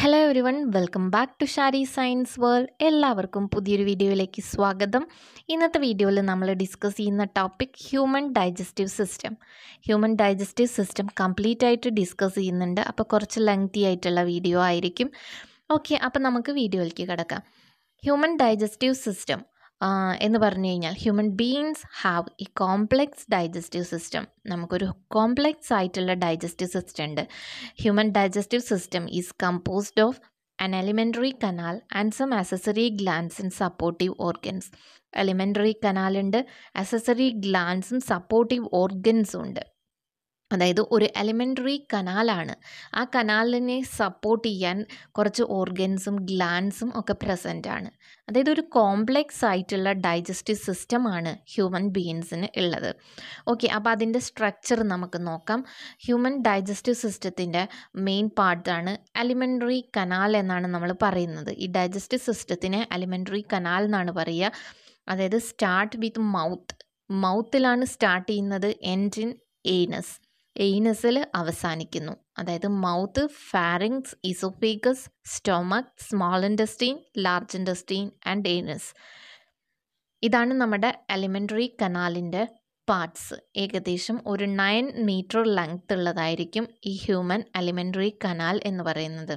Hello everyone welcome back to Shari science world എല്ലാവർക്കും പുതിയൊരു വീഡിയോയിലേക്ക് സ്വാഗതം ഇന്നത്തെ വീഡിയോയിൽ നമ്മൾ ഡിസ്കസ് ചെയ്യുന്ന topic human digestive system human digestive system complete ആയിട്ട് ഡിസ്കസ് ചെയ്യുന്നുണ്ട് അപ്പോൾ കുറച്ച് ലെങ്തി ആയിട്ടുള്ള വീഡിയോ ആയിരിക്കും ഓക്കെ അപ്പോൾ നമുക്ക് വീഡിയോയിലേക്ക് കിടക്കാം ഹ്യൂമൻ ഡൈജസ്റ്റീവ് സിസ്റ്റം എന്ന് പറഞ്ഞു കഴിഞ്ഞാൽ ഹ്യൂമൻ ബീങ്സ് ഹാവ് ഈ കോംപ്ലെക്സ് ഡൈജസ്റ്റീവ് സിസ്റ്റം നമുക്കൊരു കോംപ്ലെക്സ് ആയിട്ടുള്ള ഡൈജസ്റ്റീവ് സിസ്റ്റം ഉണ്ട് human digestive system is composed of an alimentary canal and some accessory glands and supportive organs alimentary canal ഉണ്ട് accessory സപ്പോർട്ടീവ് ഓർഗൻസും ഉണ്ട് അതായത് ഒരു എലിമെൻ്ററി കനാലാണ് ആ കനാലിനെ സപ്പോർട്ട് ചെയ്യാൻ കുറച്ച് ഓർഗൻസും ഗ്ലാൻസും ഒക്കെ പ്രസൻ്റ് ആണ് അതായത് ഒരു കോംപ്ലെക്സ് ആയിട്ടുള്ള ഡൈജസ്റ്റീവ് സിസ്റ്റമാണ് ഹ്യൂമൻ ബീയിങ്സിന് ഉള്ളത് ഓക്കെ അപ്പോൾ അതിൻ്റെ സ്ട്രക്ചർ നമുക്ക് നോക്കാം ഹ്യൂമൻ ഡൈജസ്റ്റീവ് സിസ്റ്റത്തിൻ്റെ മെയിൻ പാർട്ടാണ് അലിമെൻ്ററി കനാൽ എന്നാണ് നമ്മൾ പറയുന്നത് ഈ ഡൈജസ്റ്റീവ് സിസ്റ്റത്തിനെ അലിമെൻ്ററി കനാൽ എന്നാണ് പറയുക അതായത് സ്റ്റാർട്ട് വിത്ത് മൗത്ത് മൗത്തിലാണ് സ്റ്റാർട്ട് ചെയ്യുന്നത് എൻഡിൻ എയ്നസ് എയ്നസിൽ അവസാനിക്കുന്നു അതായത് mouth pharynx oesophagus stomach small intestine large intestine and anus ഇതാണ് നമ്മുടെ എലിമെൻ്ററി കനാലിൻ്റെ പാർട്സ് ഏകദേശം ഒരു നയൻ മീറ്റർ ലെങ്ത് ഉള്ളതായിരിക്കും ഈ ഹ്യൂമൻ എലിമെൻ്ററി കനാൽ എന്ന് പറയുന്നത്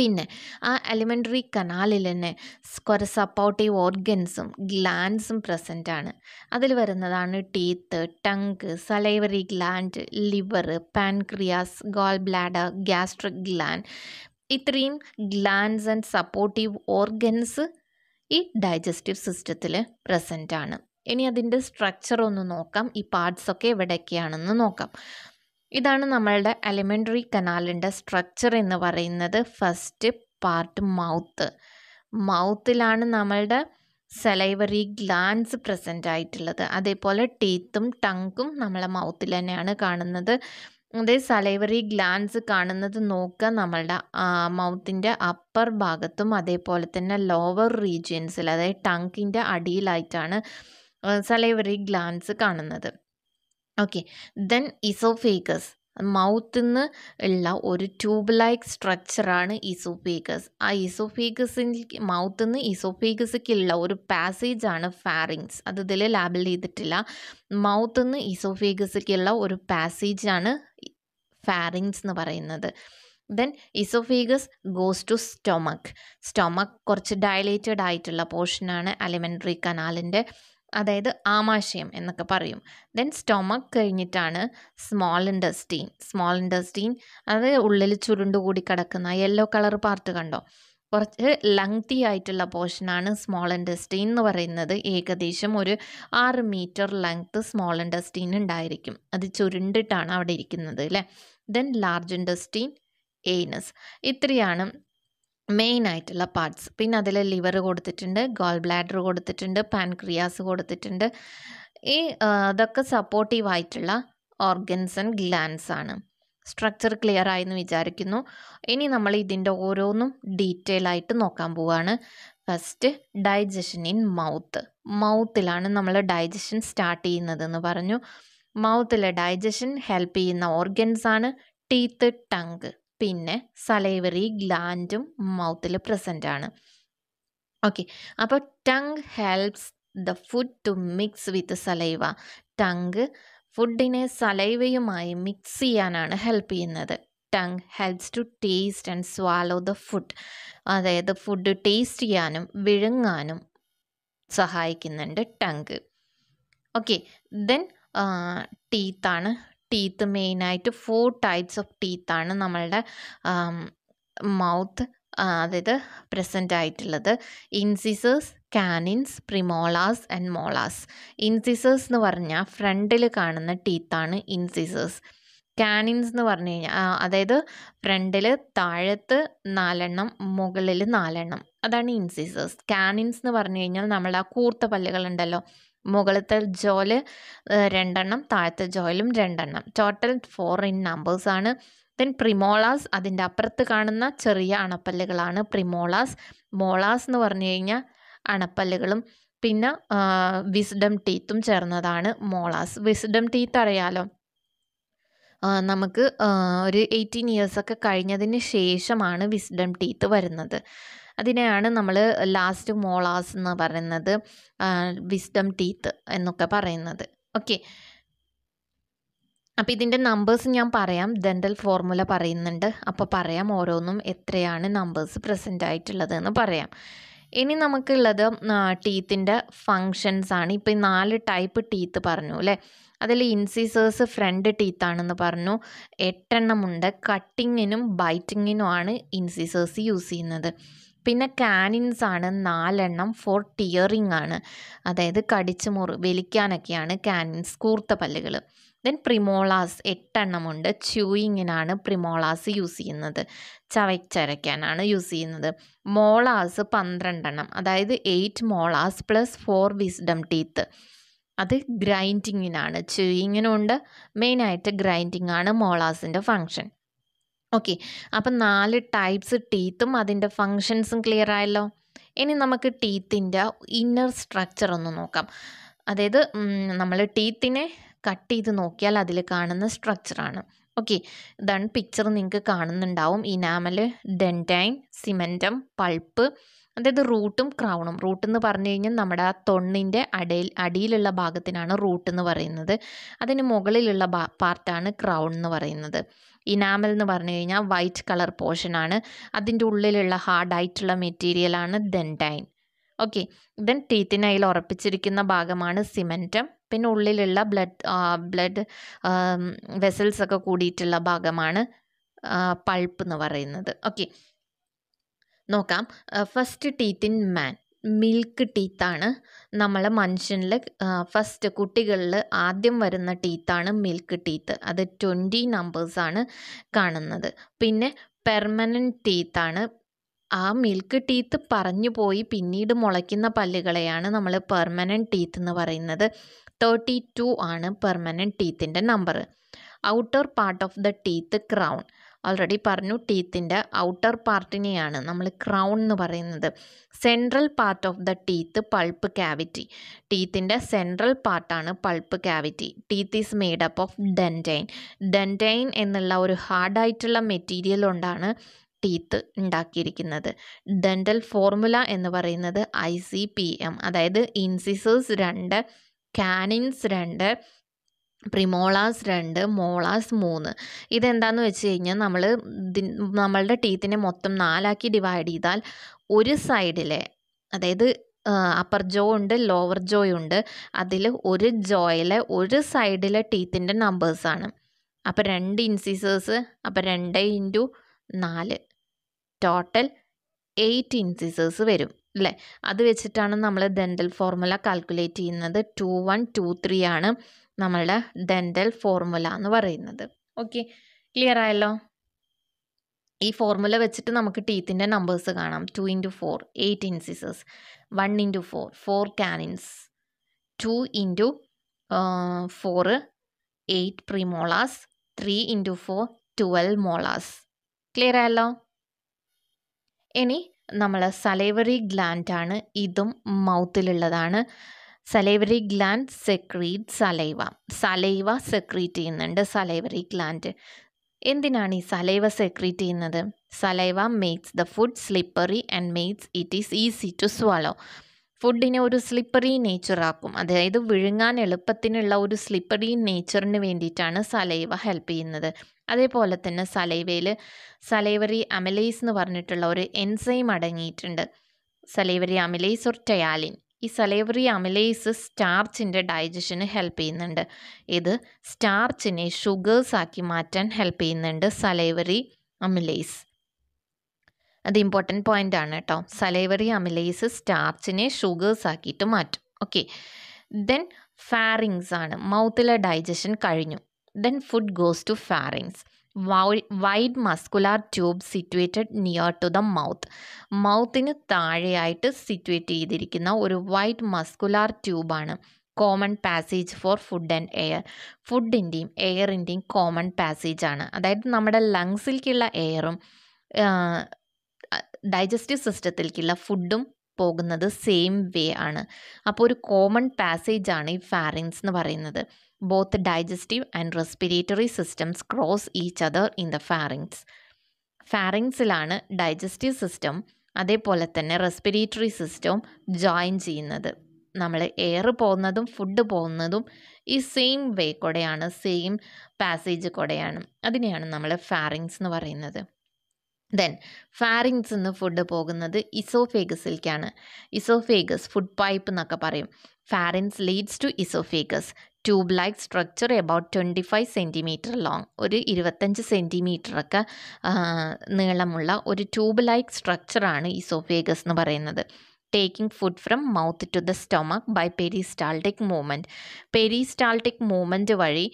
പിന്നെ ആ അലിമെൻ്ററി കനാലിൽ തന്നെ കുറേ സപ്പോർട്ടീവ് ഓർഗൻസും ഗ്ലാൻസും പ്രസൻ്റ് ആണ് അതിൽ വരുന്നതാണ് teeth tongue salivary gland liver pancreas gall bladder gastric gland ഇത്രയും ഗ്ലാൻസ് ആൻഡ് സപ്പോർട്ടീവ് ഓർഗൻസ് ഈ ഡൈജസ്റ്റീവ് സിസ്റ്റത്തിൽ പ്രസൻ്റ് ആണ് ഇനി അതിൻ്റെ സ്ട്രക്ചർ ഒന്ന് നോക്കാം ഈ പാർട്സൊക്കെ എവിടെയൊക്കെയാണെന്ന് നോക്കാം ഇതാണ് നമ്മളുടെ അലിമെൻ്ററി കനാലിൻ്റെ സ്ട്രക്ചർ എന്ന് പറയുന്നത് ഫസ്റ്റ് പാർട്ട് മൗത്ത് മൗത്തിലാണ് നമ്മളുടെ സെലൈവറി ഗ്ലാൻസ് പ്രസൻ്റ് ആയിട്ടുള്ളത് അതേപോലെ ടീത്തും ടങ്കും നമ്മളെ മൗത്തിൽ തന്നെയാണ് കാണുന്നത് അതേ സലൈവറി ഗ്ലാൻസ് കാണുന്നത് നോക്കുക നമ്മളുടെ മൗത്തിൻ്റെ അപ്പർ ഭാഗത്തും അതേപോലെ തന്നെ ലോവർ റീജിയൻസിൽ അതായത് ടങ്കിൻ്റെ അടിയിലായിട്ടാണ് സലൈവറി ഗ്ലാൻസ് കാണുന്നത് ഓക്കെ ദെൻ ഇസോഫേക്കസ് മൗത്തിൽ നിന്ന് ഉള്ള ഒരു ട്യൂബ് ലൈക്ക് സ്ട്രക്ചറാണ് ഇസോഫേക്കസ് ആ ഇസോഫേഗസിൽ മൗത്തിൽ നിന്ന് ഇസോഫേഗസിക്കുള്ള ഒരു പാസേജാണ് ഫാറിങ്സ് അത് ഇതിൽ ലാബിൽ ചെയ്തിട്ടില്ല മൗത്തിൽ നിന്ന് ഇസോഫേഗസിക്കുള്ള ഒരു പാസേജാണ് ഫാറിങ്സ് എന്ന് പറയുന്നത് then oesophagus goes to stomach stomach കുറച്ച് ഡയലേറ്റഡ് ആയിട്ടുള്ള പോർഷനാണ് അലിമെൻട്രി കനാലിൻ്റെ അതായത് ആമാശയം എന്നൊക്കെ പറയും ദെൻ സ്റ്റൊമക്ക് കഴിഞ്ഞിട്ടാണ് സ്മോൾ ഇൻഡസ്റ്റീൻ സ്മോൾ ഇൻഡസ്റ്റീൻ അത് ഉള്ളിൽ ചുരുണ്ടുകൂടി കിടക്കുന്ന യെല്ലോ കളർ പാർട്ട് കണ്ടോ കുറച്ച് ലങ്തി ആയിട്ടുള്ള പോർഷനാണ് സ്മോൾ ഇൻഡസ്റ്റീൻ എന്ന് പറയുന്നത് ഏകദേശം ഒരു ആറ് മീറ്റർ ലെങ്ത്ത് സ്മോൾ ഇൻഡസ്റ്റീൻ ഉണ്ടായിരിക്കും അത് ചുരുണ്ടിട്ടാണ് അവിടെ ഇരിക്കുന്നത് അല്ലേ ദെൻ ലാർജ് ഇൻഡസ്റ്റീൻ എയ്നസ് ഇത്രയാണ് മെയിൻ ആയിട്ടുള്ള പാർട്സ് പിന്നെ അതിൽ ലിവർ കൊടുത്തിട്ടുണ്ട് ഗോൾ ബ്ലാഡർ കൊടുത്തിട്ടുണ്ട് പാൻക്രിയാസ് കൊടുത്തിട്ടുണ്ട് ഈ അതൊക്കെ സപ്പോർട്ടീവ് ആയിട്ടുള്ള ഓർഗൻസ് ആൻഡ് ഗ്ലാൻസ് ആണ് സ്ട്രക്ചർ ക്ലിയർ ആയെന്ന് വിചാരിക്കുന്നു ഇനി നമ്മൾ ഇതിൻ്റെ ഓരോന്നും ഡീറ്റെയിൽ ആയിട്ട് നോക്കാൻ പോവുകയാണ് ഫസ്റ്റ് ഡൈജഷൻ ഇൻ മൗത്ത് മൗത്തിലാണ് നമ്മൾ ഡൈജഷൻ സ്റ്റാർട്ട് ചെയ്യുന്നതെന്ന് പറഞ്ഞു മൗത്തിലെ ഡൈജഷൻ ഹെൽപ്പ് ചെയ്യുന്ന ഓർഗൻസ് ആണ് ടീത്ത് ടങ്ക് പിന്നെ സലൈവറി ഗ്ലാൻഡും മൗത്തിൽ പ്രസൻ്റ് ആണ് ഓക്കെ അപ്പോൾ tongue helps the food to mix with saliva tongue ഫുഡിനെ സലൈവയുമായി മിക്സ് ചെയ്യാനാണ് ഹെൽപ്പ് ചെയ്യുന്നത് tongue helps to taste and swallow the food അതായത് ഫുഡ് ടേസ്റ്റ് ചെയ്യാനും വിഴുങ്ങാനും സഹായിക്കുന്നുണ്ട് ടങ് ഓക്കെ ദെൻ ടീത്താണ് ടീത്ത് മെയിനായിട്ട് ഫോർ ടൈപ്സ് ഓഫ് ടീത്താണ് നമ്മളുടെ മൗത്ത് അതായത് പ്രസൻ്റ് ആയിട്ടുള്ളത് incisors canines premolars and molars incisors എന്ന് പറഞ്ഞാൽ ഫ്രണ്ടിൽ കാണുന്ന ടീത്താണ് ഇൻസിസേഴ്സ് കാനിൻസ് എന്ന് പറഞ്ഞു കഴിഞ്ഞാൽ അതായത് ഫ്രണ്ടിൽ താഴത്ത് നാലെണ്ണം മുകളിൽ നാലെണ്ണം അതാണ് ഇൻസിസേഴ്സ് കാനിൻസ് എന്ന് പറഞ്ഞു കഴിഞ്ഞാൽ നമ്മുടെ ആ കൂർത്ത പല്ലുകളുണ്ടല്ലോ മുകളത്തെ ജോല് രണ്ടെണ്ണം താഴത്തെ ജോയിലും രണ്ടെണ്ണം ടോട്ടൽ ഫോർ ഇൻ നമ്പേഴ്സ് ആണ് ദെൻ പ്രിമോളാസ് അതിൻ്റെ അപ്പുറത്ത് കാണുന്ന ചെറിയ അണപ്പല്ലുകളാണ് പ്രിമോളാസ് മോളാസ് എന്ന് പറഞ്ഞു കഴിഞ്ഞാൽ അണപ്പല്ലുകളും പിന്നെ വിസ്ഡം ടീത്തും ചേർന്നതാണ് മോളാസ് വിസ്ഡം ടീത്ത് അറിയാലോ നമുക്ക് ഒരു എയ്റ്റീൻ ഇയേഴ്സൊക്കെ കഴിഞ്ഞതിന് ശേഷമാണ് വിസ്ഡം ടീത്ത് വരുന്നത് അതിനെയാണ് നമ്മൾ ലാസ്റ്റ് മോളാസ് എന്ന് പറയുന്നത് വിസ്ഡം ടീത്ത് എന്നൊക്കെ പറയുന്നത് ഓക്കെ അപ്പോൾ ഇതിൻ്റെ നമ്പേഴ്സ് ഞാൻ പറയാം ഡെൻ്റൽ ഫോർമുല പറയുന്നുണ്ട് അപ്പോൾ പറയാം ഓരോന്നും എത്രയാണ് നമ്പേഴ്സ് പ്രസൻ്റ് ആയിട്ടുള്ളതെന്ന് പറയാം ഇനി നമുക്കുള്ളത് ടീത്തിൻ്റെ ഫങ്ഷൻസ് ആണ് ഇപ്പോൾ നാല് ടൈപ്പ് ടീത്ത് പറഞ്ഞു അല്ലേ അതിൽ ഇൻസിസേഴ്സ് ഫ്രണ്ട് ടീത്ത് ആണെന്ന് പറഞ്ഞു എട്ടെണ്ണമുണ്ട് കട്ടിങ്ങിനും ആണ് ഇൻസിസേഴ്സ് യൂസ് ചെയ്യുന്നത് പിന്നെ കാനിൻസ് ആണ് നാലെണ്ണം ഫോർ ടിയറിംഗ് ആണ് അതായത് കടിച്ച് മുറി വലിക്കാനൊക്കെയാണ് കാനിൻസ് കൂർത്ത പല്ലുകൾ ദെൻ പ്രിമോളാസ് എട്ടെണ്ണമുണ്ട് ച്യൂയിങ്ങിനാണ് പ്രിമോളാസ് യൂസ് ചെയ്യുന്നത് ചവച്ചരയ്ക്കാനാണ് യൂസ് ചെയ്യുന്നത് മോളാസ് പന്ത്രണ്ടെണ്ണം അതായത് eight molars plus four wisdom teeth അത് ഗ്രൈൻഡിങ്ങിനാണ് ചെയ്യിങ്ങിനുണ്ട് മെയിനായിട്ട് ഗ്രൈൻഡിങ് ആണ് മോളാസിൻ്റെ ഫങ്ഷൻ ഓക്കെ അപ്പം നാല് ടൈപ്സ് ടീത്തും അതിൻ്റെ ഫങ്ഷൻസും ക്ലിയർ ആയല്ലോ ഇനി നമുക്ക് ടീത്തിൻ്റെ ഇന്നർ സ്ട്രക്ചർ ഒന്ന് നോക്കാം അതായത് നമ്മൾ ടീത്തിനെ കട്ട് ചെയ്ത് നോക്കിയാൽ അതിൽ കാണുന്ന സ്ട്രക്ചറാണ് ഓക്കെ ഇതാണ് പിക്ചർ നിങ്ങൾക്ക് കാണുന്നുണ്ടാവും ഇനാമൽ ഡെൻറ്റൈൻ സിമെൻറ്റം പൾപ്പ് അതായത് റൂട്ടും ക്രൗണും റൂട്ട് എന്ന് പറഞ്ഞു കഴിഞ്ഞാൽ നമ്മുടെ ആ തൊണ്ണിൻ്റെ അടയിൽ അടിയിലുള്ള ഭാഗത്തിനാണ് റൂട്ട് എന്ന് പറയുന്നത് അതിന് മുകളിലുള്ള പാർട്ടാണ് ക്രൗൺ എന്ന് പറയുന്നത് ഇനാമൽ എന്ന് പറഞ്ഞു കഴിഞ്ഞാൽ വൈറ്റ് കളർ പോർഷനാണ് അതിൻ്റെ ഉള്ളിലുള്ള ഹാർഡായിട്ടുള്ള മെറ്റീരിയലാണ് ഡെൻറ്റൈൻ ഓക്കെ ദൻ ടീത്തിനയിൽ ഉറപ്പിച്ചിരിക്കുന്ന ഭാഗമാണ് സിമെൻറ്റം പിന്നെ ഉള്ളിലുള്ള ബ്ലഡ് ബ്ലഡ് വെസൽസൊക്കെ കൂടിയിട്ടുള്ള ഭാഗമാണ് പൾപ്പ് എന്ന് പറയുന്നത് ഓക്കെ നോക്കാം first teeth in man milk ടീത്താണ് നമ്മൾ മനുഷ്യനിൽ ഫസ്റ്റ് കുട്ടികളിൽ ആദ്യം വരുന്ന ടീത്താണ് മിൽക്ക് ടീത്ത് അത് ട്വൻറ്റി നമ്പേഴ്സാണ് കാണുന്നത് പിന്നെ പെർമനൻറ്റ് ടീത്താണ് ആ മിൽക്ക് ടീത്ത് പറഞ്ഞു പോയി പിന്നീട് മുളയ്ക്കുന്ന പല്ലുകളെയാണ് നമ്മൾ പെർമനൻറ്റ് ടീത്ത് എന്ന് പറയുന്നത് തേർട്ടി ടു ആണ് പെർമനൻറ്റ് ടീത്തിൻ്റെ number outer part of the teeth crown already പറഞ്ഞു ടീത്തിൻ്റെ ഔട്ടർ പാർട്ടിനെയാണ് നമ്മൾ ക്രൗൺ എന്ന് പറയുന്നത് central part of the teeth pulp cavity ടീത്തിൻ്റെ സെൻട്രൽ പാർട്ടാണ് pulp cavity teeth is made up of dentine dentine എന്നുള്ള ഒരു ഹാർഡായിട്ടുള്ള മെറ്റീരിയൽ കൊണ്ടാണ് ടീത്ത് ഉണ്ടാക്കിയിരിക്കുന്നത് ഡെൻറ്റൽ ഫോർമുല എന്ന് പറയുന്നത് ഐ സി പി എം അതായത് ഇൻസിസേഴ്സ് രണ്ട് കാനിൻസ് രണ്ട് പ്രിമോളാസ് രണ്ട് മോളാസ് മൂന്ന് ഇതെന്താണെന്ന് വെച്ച് കഴിഞ്ഞാൽ നമ്മൾ നമ്മളുടെ ടീത്തിനെ മൊത്തം നാലാക്കി ഡിവൈഡ് ചെയ്താൽ ഒരു സൈഡിലെ അതായത് അപ്പർ ജോ ഉണ്ട് ലോവർ ജോ ഉണ്ട് അതിൽ ഒരു ജോയിലെ ഒരു സൈഡിലെ ടീത്തിൻ്റെ നമ്പേഴ്സാണ് അപ്പോൾ രണ്ട് ഇൻസിസേഴ്സ് അപ്പോൾ രണ്ട് ഇൻറ്റു നാല് ടോട്ടൽ എയ്റ്റ് ഇൻസിസേഴ്സ് വരും അല്ലേ അത് വെച്ചിട്ടാണ് നമ്മൾ ഡെൻറ്റൽ ഫോർമുല കാൽക്കുലേറ്റ് ചെയ്യുന്നത് ടു വൺ ടു ത്രീ ആണ് നമ്മളുടെ ഡെൻറ്റൽ ഫോർമുല എന്ന് പറയുന്നത് ഓക്കെ ക്ലിയർ ആയല്ലോ ഈ ഫോർമുല വെച്ചിട്ട് നമുക്ക് ടീത്തിൻ്റെ നമ്പേഴ്സ് കാണാം two into four eight incisors one into four four canines two into four eight premolars three into four twelve molars clear ആയല്ലോ ഇനി നമ്മൾ സലൈവറി ഗ്ലാൻഡാണ് ഇതും മൗത്തിലുള്ളതാണ് salivary gland secrete saliva saliva secrete ചെയ്യുന്നുണ്ട് സലൈവറി ഗ്ലാൻഡ് എന്തിനാണ് ഈ സലൈവ സെക്രീറ്റ് ചെയ്യുന്നത് saliva makes the food slippery and makes it is easy to swallow ഫുഡിനെ ഒരു സ്ലിപ്പറി നേച്ചറാക്കും അതായത് വിഴുങ്ങാൻ എളുപ്പത്തിനുള്ള ഒരു സ്ലിപ്പറി നേച്ചറിന് വേണ്ടിയിട്ടാണ് സലൈവ ഹെൽപ്പ് ചെയ്യുന്നത് അതേപോലെ തന്നെ സലൈവയിൽ സലൈവറി അമലൈസ് എന്ന് പറഞ്ഞിട്ടുള്ള ഒരു എൻസൈം അടങ്ങിയിട്ടുണ്ട് സലൈവറി അമലൈസ് ഒരു ടയാലിൻ ഈ സലേവറി അമിലേസ് സ്റ്റാർച്ചിൻ്റെ ഡൈജഷന് ഹെൽപ്പ് ചെയ്യുന്നുണ്ട് ഇത് സ്റ്റാർച്ചിനെ ഷുഗേഴ്സ് ആക്കി മാറ്റാൻ ഹെൽപ്പ് ചെയ്യുന്നുണ്ട് സലേവറി അമിലേസ് അത് ഇമ്പോർട്ടൻറ്റ് പോയിൻ്റ് ആണ് കേട്ടോ സലേവറി അമിലേസ് സ്റ്റാർച്ചിനെ ഷുഗേഴ്സ് ആക്കിയിട്ട് മാറ്റും ഓക്കെ ദെൻ ഫാറിങ്സ് ആണ് മൗത്തിലെ ഡൈജഷൻ കഴിഞ്ഞു then food goes to pharynx wide muscular tube situated near to the mouth മൗത്തിന് താഴെയായിട്ട് സിറ്റുവേറ്റ് ചെയ്തിരിക്കുന്ന ഒരു വൈഡ് മസ്കുലാർ ട്യൂബാണ് common passage for food and air ഫുഡിൻ്റെയും എയറിൻ്റെയും കോമൺ പാസേജ് ആണ് അതായത് നമ്മുടെ ലങ്സിലേക്കുള്ള എയറും ഡൈജസ്റ്റീവ് സിസ്റ്റത്തിലേക്കുള്ള ഫുഡും പോകുന്നത് സെയിം വേ ആണ് അപ്പോൾ ഒരു കോമൺ പാസേജ് ആണ് ഈ ഫാറിങ്സ് എന്ന് പറയുന്നത് both digestive and respiratory systems cross each other in the pharynx. ഫാറിങ്സിലാണ് ഡൈജസ്റ്റീവ് സിസ്റ്റം അതേപോലെ തന്നെ റെസ്പിറേറ്ററി സിസ്റ്റവും ജോയിൻ ചെയ്യുന്നത് നമ്മൾ എയർ പോകുന്നതും ഫുഡ് പോകുന്നതും ഈ സെയിം വേ കൂടെയാണ് സെയിം പാസേജ് കൂടെയാണ് അതിനെയാണ് നമ്മൾ ഫാറിങ്സ് എന്ന് പറയുന്നത് ദെൻ ഫാറിങ്സ് നിന്ന് ഫുഡ് പോകുന്നത് ഇസോഫേഗസിലേക്കാണ് ഇസോഫേഗസ് ഫുഡ് പൈപ്പ് എന്നൊക്കെ പറയും pharynx leads to oesophagus tube like structure about twenty five centimetre long ഒരു ഇരുപത്തഞ്ച് സെൻറ്റിമീറ്ററൊക്കെ നീളമുള്ള ഒരു ട്യൂബ് ലൈക്ക് സ്ട്രക്ചറാണ് ഈസോഫേഗസ് എന്ന് പറയുന്നത് taking food from mouth to the stomach by peristaltic movement peristaltic movement വഴി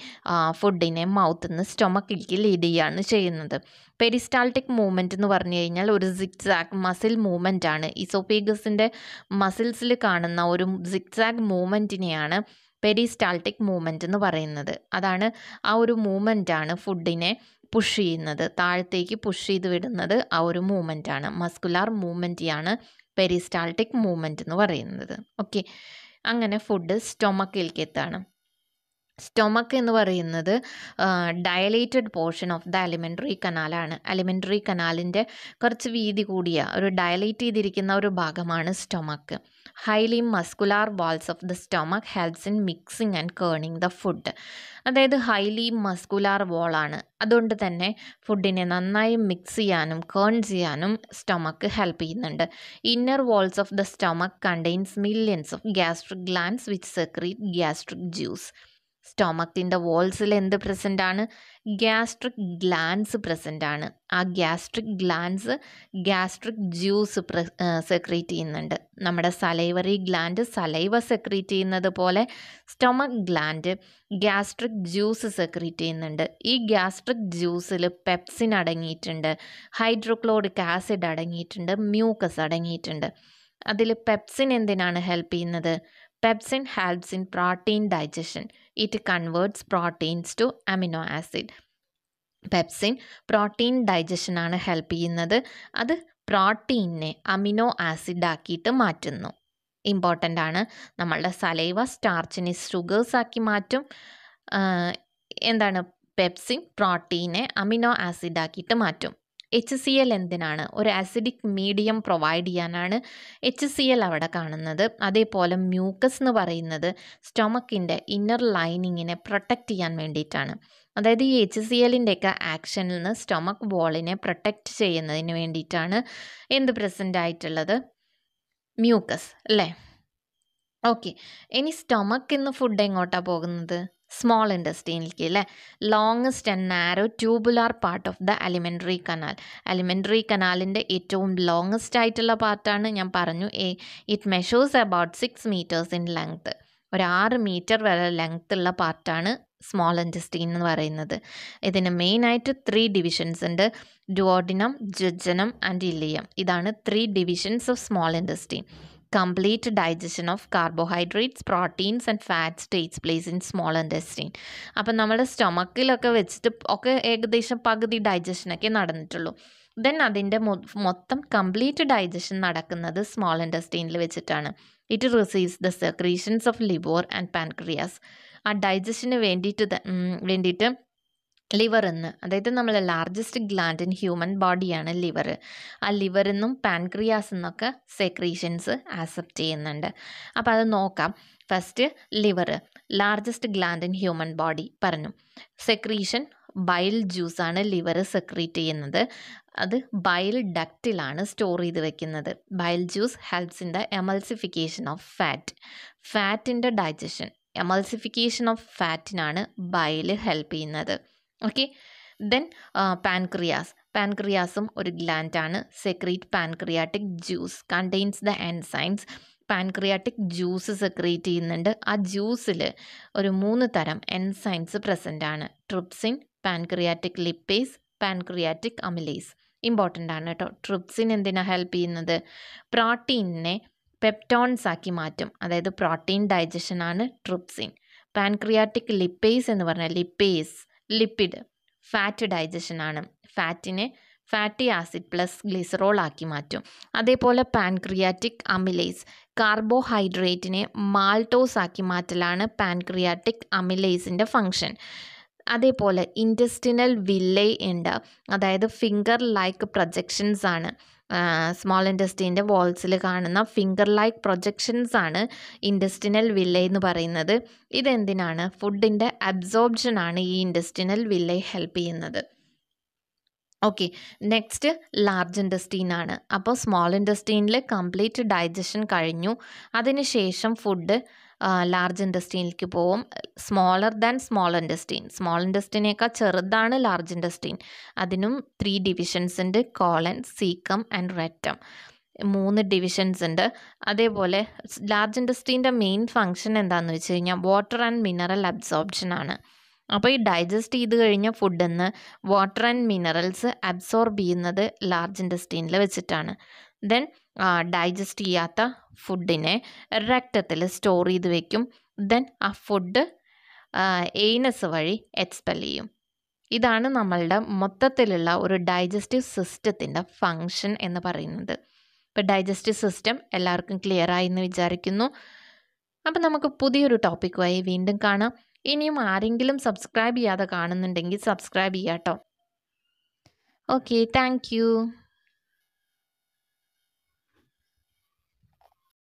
ഫുഡിനെ മൗത്തിൽ നിന്ന് സ്റ്റൊമക്കിലേക്ക് ലീഡ് ചെയ്യുകയാണ് ചെയ്യുന്നത് പെരിസ്റ്റാൾട്ടിക് മൂവ്മെൻറ്റ് എന്ന് പറഞ്ഞു കഴിഞ്ഞാൽ ഒരു സിക്സാഗ് മസിൽ മൂവ്മെൻ്റ് ആണ് ഇസോപേഗസിൻ്റെ മസിൽസിൽ കാണുന്ന ഒരു സിക്സാഗ് മൂവ്മെൻറ്റിനെയാണ് പെരിസ്റ്റാൾട്ടിക് മൂവ്മെൻ്റ് എന്ന് പറയുന്നത് അതാണ് ആ ഒരു ആണ് ഫുഡിനെ പുഷ് ചെയ്യുന്നത് താഴത്തേക്ക് പുഷ് ചെയ്ത് വിടുന്നത് ആ ഒരു ആണ് മസ്കുലാർ ആണ് പെരിസ്റ്റാൾട്ടിക് മൂവ്മെൻ്റ് എന്ന് പറയുന്നത് ഓക്കെ അങ്ങനെ ഫുഡ് സ്റ്റൊമക്കിലേക്ക് എത്താണ് സ്റ്റൊമക്ക് എന്ന് പറയുന്നത് dilated portion of the alimentary കനാലാണ് അലിമെൻ്ററി കനാലിൻ്റെ കുറച്ച് വീതി കൂടിയ ഒരു ഡയലേറ്റ് ചെയ്തിരിക്കുന്ന ഒരു ഭാഗമാണ് stomach highly muscular walls of the stomach helps in mixing and കേണിങ് ദ ഫുഡ് അതായത് ഹൈലി മസ്കുലാർ വാളാണ് അതുകൊണ്ട് തന്നെ ഫുഡിനെ നന്നായി മിക്സ് ചെയ്യാനും കേൺ ചെയ്യാനും സ്റ്റൊമക്ക് ഹെൽപ്പ് ചെയ്യുന്നുണ്ട് inner walls of the stomach contains millions of gastric glands which secrete gastric juice സ്റ്റൊമക്കിൻ്റെ വോൾസിൽ എന്ത് പ്രസൻ്റ് ആണ് ഗ്യാസ്ട്രിക് ഗ്ലാൻസ് പ്രസൻ്റ് ആണ് ആ gastric glands gastric juice secrete ചെയ്യുന്നുണ്ട് നമ്മുടെ സലൈവറി ഗ്ലാൻഡ് സലൈവ സെക്രീറ്റ് ചെയ്യുന്നത് പോലെ stomach gland gastric juice secrete ചെയ്യുന്നുണ്ട് ഈ ഗ്യാസ്ട്രിക് ജ്യൂസിൽ പെപ്സിൻ അടങ്ങിയിട്ടുണ്ട് ഹൈഡ്രോക്ലോറിക് ആസിഡ് അടങ്ങിയിട്ടുണ്ട് മ്യൂക്കസ് അടങ്ങിയിട്ടുണ്ട് അതിൽ പെപ്സിൻ എന്തിനാണ് ഹെൽപ്പ് ചെയ്യുന്നത് pepsin helps in protein digestion it converts proteins to amino acid pepsin protein ഡൈജഷനാണ് ഹെൽപ്പ് ചെയ്യുന്നത് അത് പ്രോട്ടീനെ അമിനോ ആസിഡാക്കിയിട്ട് മാറ്റുന്നു ഇമ്പോർട്ടൻ്റ് ആണ് നമ്മളുടെ സലൈവ സ്റ്റാർച്ചിനെ ഷുഗേഴ്സ് ആക്കി മാറ്റും എന്താണ് പെപ്സിൻ പ്രോട്ടീനെ അമിനോ ആസിഡാക്കിയിട്ട് മാറ്റും എച്ച് സി എൽ എന്തിനാണ് ഒരു ആസിഡിക് മീഡിയം പ്രൊവൈഡ് ചെയ്യാനാണ് എച്ച് സി എൽ അവിടെ കാണുന്നത് അതേപോലെ മ്യൂക്കസ് എന്ന് പറയുന്നത് സ്റ്റൊമക്കിൻ്റെ ഇന്നർ ലൈനിങ്ങിനെ പ്രൊട്ടക്റ്റ് ചെയ്യാൻ വേണ്ടിയിട്ടാണ് അതായത് ഈ എച്ച് സി എല്ലിൻ്റെയൊക്കെ ആക്ഷനിൽ നിന്ന് സ്റ്റൊമക്ക് ബോളിനെ പ്രൊട്ടക്റ്റ് ചെയ്യുന്നതിന് വേണ്ടിയിട്ടാണ് എന്ത് പ്രസൻ്റ് ആയിട്ടുള്ളത് മ്യൂക്കസ് അല്ലേ ഓക്കെ ഇനി സ്റ്റൊമക്ക് ഇന്ന് ഫുഡ് എങ്ങോട്ടാണ് പോകുന്നത് സ്മോൾ ഇൻഡസ്റ്റീനിലേക്ക് അല്ലേ longest and narrow tubular part of the alimentary canal alimentary കനാലിൻ്റെ ഏറ്റവും ലോങ്സ്റ്റ് ആയിട്ടുള്ള പാർട്ടാണ് ഞാൻ പറഞ്ഞു a it measures about six metres in length ഒരു ആറ് മീറ്റർ വരെ ലെങ്ത് ഉള്ള പാർട്ടാണ് സ്മോൾ ഇൻഡസ്റ്റീൻ എന്ന് പറയുന്നത് ഇതിന് മെയിനായിട്ട് ത്രീ ഡിവിഷൻസ് ഉണ്ട് ഡുവോഡിനം ജജ്ജനം ആൻഡ് ഇല്ലിയം ഇതാണ് three divisions of small intestine complete digestion of carbohydrates proteins and fats takes place in small intestine. അപ്പം നമ്മുടെ സ്റ്റൊമക്കിലൊക്കെ വെച്ചിട്ട് ഒക്കെ ഏകദേശം പകുതി ഡൈജഷനൊക്കെ നടന്നിട്ടുള്ളൂ ദെൻ അതിൻ്റെ മൊത്തം കംപ്ലീറ്റ് ഡൈജഷൻ നടക്കുന്നത് സ്മോൾ ഇൻഡസ്ട്രീനിൽ വെച്ചിട്ടാണ് it receives the secretions of ലിബോർ ആൻഡ് പാൻക്രിയാസ് ആ ഡൈജഷന് വേണ്ടിയിട്ട് വേണ്ടിയിട്ട് ലിവർ എന്ന് അതായത് നമ്മളെ ലാർജസ്റ്റ് ഗ്ലാൻഡ് ഇൻ ഹ്യൂമൻ ബോഡിയാണ് ലിവർ ആ ലിവറിൽ പാൻക്രിയാസ് എന്നൊക്കെ സെക്രീഷൻസ് ആക്സെപ്റ്റ് ചെയ്യുന്നുണ്ട് അപ്പോൾ അത് നോക്കാം first liver largest gland in human body പറഞ്ഞു സെക്രീഷൻ ബൈൽ ജ്യൂസാണ് ലിവർ സെക്രീറ്റ് ചെയ്യുന്നത് അത് ബൈൽ ഡക്റ്റിലാണ് സ്റ്റോർ ചെയ്ത് വെക്കുന്നത് bile juice helps in the emulsification of fat ഫാറ്റിൻ്റെ digestion emulsification of ഫാറ്റിനാണ് ബൈൽ ഹെൽപ്പ് ചെയ്യുന്നത് ഓക്കെ ദെൻ പാൻക്രിയാസ് പാൻക്രിയാസും ഒരു ഗ്ലാൻഡാണ് secrete pancreatic juice contains the enzymes pancreatic juice secrete ചെയ്യുന്നുണ്ട് ആ ജ്യൂസിൽ ഒരു മൂന്ന് തരം എൻസൈംസ് പ്രസൻ്റ് ആണ് trypsin pancreatic lipase pancreatic amylase important ആണ് കേട്ടോ ട്രിപ്സിൻ എന്തിനാണ് ഹെൽപ്പ് ചെയ്യുന്നത് പ്രോട്ടീനിനെ പെപ്റ്റോൺസ് ആക്കി മാറ്റും അതായത് പ്രോട്ടീൻ ഡൈജഷനാണ് ട്രിപ്സിൻ പാൻക്രിയാറ്റിക് ലിപ്പേസ് എന്ന് പറഞ്ഞാൽ ലിപ്പേസ് ലിപ്പിഡ് ഫാറ്റ് ഡൈജഷൻ ആണ് ഫാറ്റിനെ ഫാറ്റി ആസിഡ് പ്ലസ് ഗ്ലിസറോൾ ആക്കി മാറ്റും അതേപോലെ പാൻക്രിയാറ്റിക് അമിലേസ് കാർബോഹൈഡ്രേറ്റിനെ മാൾട്ടോസ് ആക്കി മാറ്റലാണ് പാൻക്രിയാറ്റിക് അമിലേസിൻ്റെ ഫങ്ഷൻ അതേപോലെ ഇൻറ്റസ്റ്റിനൽ വില്ലേ ഉണ്ട് അതായത് ഫിംഗർ ലൈക്ക് പ്രൊജക്ഷൻസ് ആണ് സ്മോൾ ഇൻഡസ്റ്റിൻ്റെ വോൾസിൽ കാണുന്ന ഫിംഗർ ലൈക്ക് പ്രൊജക്ഷൻസ് ആണ് ഇൻഡസ്റ്റിനൽ വില്ലേ എന്ന് പറയുന്നത് ഇതെന്തിനാണ് ഫുഡിൻ്റെ ആണ് ഈ ഇൻഡസ്റ്റിനൽ വില്ലേ ഹെൽപ്പ് ചെയ്യുന്നത് ഓക്കെ നെക്സ്റ്റ് ലാർജ് ഇൻഡസ്ട്രീനാണ് അപ്പോൾ സ്മോൾ ഇൻഡസ്ട്രീനിൽ കംപ്ലീറ്റ് ഡൈജഷൻ കഴിഞ്ഞു അതിനുശേഷം ഫുഡ് ലാർജ് ഇൻഡസ്ട്രീനിലേക്ക് പോവും smaller than small intestine small ഇൻഡസ്ട്രീനേക്കാൾ ചെറുതാണ് ലാർജ് ഇൻഡസ്ട്രീൻ അതിനും ത്രീ ഡിവിഷൻസ് ഉണ്ട് കോളൻ സീക്കം ആൻഡ് റെറ്റം മൂന്ന് ഡിവിഷൻസ് ഉണ്ട് അതേപോലെ ലാർജ് ഇൻഡസ്ട്രീൻ്റെ മെയിൻ ഫങ്ഷൻ എന്താണെന്ന് വെച്ച് കഴിഞ്ഞാൽ വാട്ടർ ആൻഡ് മിനറൽ അബ്സോർപ്ഷൻ ആണ് അപ്പോൾ ഈ ഡൈജസ്റ്റ് ചെയ്ത് കഴിഞ്ഞ ഫുഡിൽ നിന്ന് വാട്ടർ ആൻഡ് മിനറൽസ് അബ്സോർബ് ചെയ്യുന്നത് ലാർജ് ഇൻഡസ്ട്രീനിൽ വെച്ചിട്ടാണ് ദെൻ ഡൈജസ്റ്റ് ചെയ്യാത്ത ഫുഡിനെ രക്തത്തിൽ സ്റ്റോർ ചെയ്ത് വയ്ക്കും ദെൻ ആ ഫുഡ് എയ്നസ് വഴി എക്സ്പെൽ ചെയ്യും ഇതാണ് നമ്മളുടെ മൊത്തത്തിലുള്ള ഒരു ഡൈജസ്റ്റീവ് സിസ്റ്റത്തിൻ്റെ ഫങ്ഷൻ എന്ന് പറയുന്നത് ഇപ്പം ഡൈജസ്റ്റീവ് സിസ്റ്റം എല്ലാവർക്കും ക്ലിയർ ആയി എന്ന് വിചാരിക്കുന്നു അപ്പം നമുക്ക് പുതിയൊരു ടോപ്പിക്കുമായി വീണ്ടും കാണാം ഇനിയും ആരെങ്കിലും സബ്സ്ക്രൈബ് ചെയ്യാതെ കാണുന്നുണ്ടെങ്കിൽ സബ്സ്ക്രൈബ് ചെയ്യാം കേട്ടോ ഓക്കെ താങ്ക്